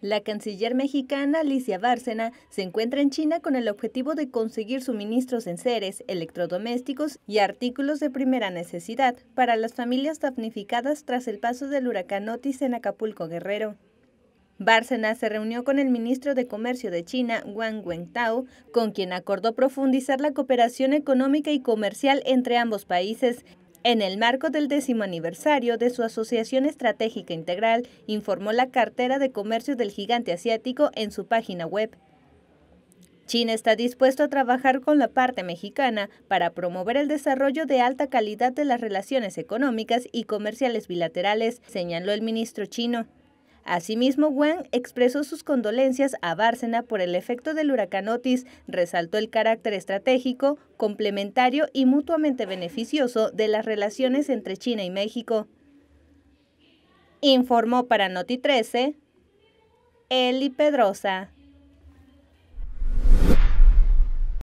La canciller mexicana Alicia Bárcena se encuentra en China con el objetivo de conseguir suministros en seres, electrodomésticos y artículos de primera necesidad para las familias damnificadas tras el paso del huracán Otis en Acapulco Guerrero. Bárcena se reunió con el ministro de Comercio de China, Wang Wentao, con quien acordó profundizar la cooperación económica y comercial entre ambos países en el marco del décimo aniversario de su Asociación Estratégica Integral, informó la cartera de comercio del gigante asiático en su página web. China está dispuesto a trabajar con la parte mexicana para promover el desarrollo de alta calidad de las relaciones económicas y comerciales bilaterales, señaló el ministro chino. Asimismo, Wang expresó sus condolencias a Bárcena por el efecto del huracán Otis, resaltó el carácter estratégico, complementario y mutuamente beneficioso de las relaciones entre China y México. Informó para Noti 13 Eli Pedrosa.